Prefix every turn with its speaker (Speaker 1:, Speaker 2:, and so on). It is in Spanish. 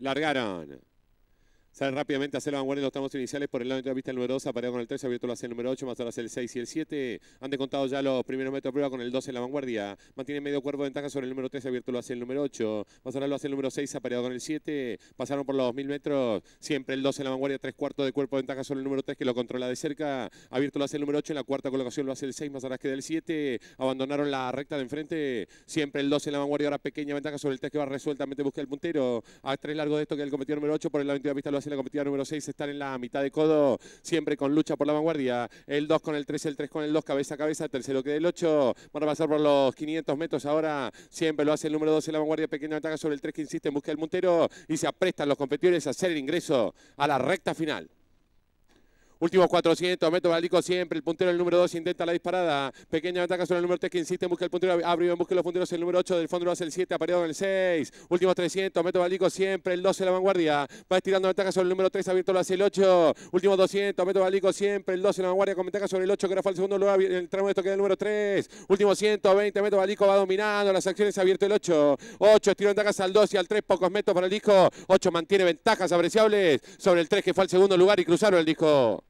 Speaker 1: largaron. Sale rápidamente a hacer la vanguardia en los tramos iniciales por el lado de la vista el número 2, apareado con el 3, abierto lo hace el número 8, más ahora el 6 y el 7. Han descontado ya los primeros metros de prueba con el 12 en la vanguardia. Mantiene medio cuerpo de ventaja sobre el número 3, abierto lo hace el número 8. Más ahora lo hace el número 6, apareado con el 7. Pasaron por los 2000 metros, siempre el 2 en la vanguardia, tres cuartos de cuerpo de ventaja sobre el número 3 que lo controla de cerca. Abierto lo hace el número 8, en la cuarta colocación lo hace el 6, más ahora queda el 7. Abandonaron la recta de enfrente, siempre el 12 en la vanguardia, ahora pequeña ventaja sobre el 3 que va resueltamente busca el puntero. A tres largo de esto que el cometido número 8 por el lado de la vista lo hace en la número 6 están en la mitad de codo, siempre con lucha por la vanguardia. El 2 con el 3, el 3 con el 2, cabeza a cabeza, el tercero que del 8. Van a pasar por los 500 metros ahora. Siempre lo hace el número 2 en la vanguardia, pequeño ataca sobre el 3 que insiste en busca el Montero y se aprestan los competidores a hacer el ingreso a la recta final. Últimos 400 metros, balico siempre, el puntero el número 2 intenta la disparada, pequeña ventaja sobre el número 3 que insiste, busca el puntero, abre busca los punteros, el número 8 del fondo lo hace el 7, apareado en el 6, últimos 300 metros, balico siempre, el 12 la vanguardia, va estirando ventaja sobre el número 3, abierto lo hace el 8, últimos 200 metros, balico siempre, el 12 la vanguardia con ventaja sobre el 8, que era el segundo lugar, el tramo de queda el número 3, últimos 120 metros, Balico va dominando, las acciones abierto el 8, 8 estiró ventajas al 2 y al 3, pocos metros para el disco, 8 mantiene ventajas apreciables sobre el 3 que fue al segundo lugar y cruzaron el disco.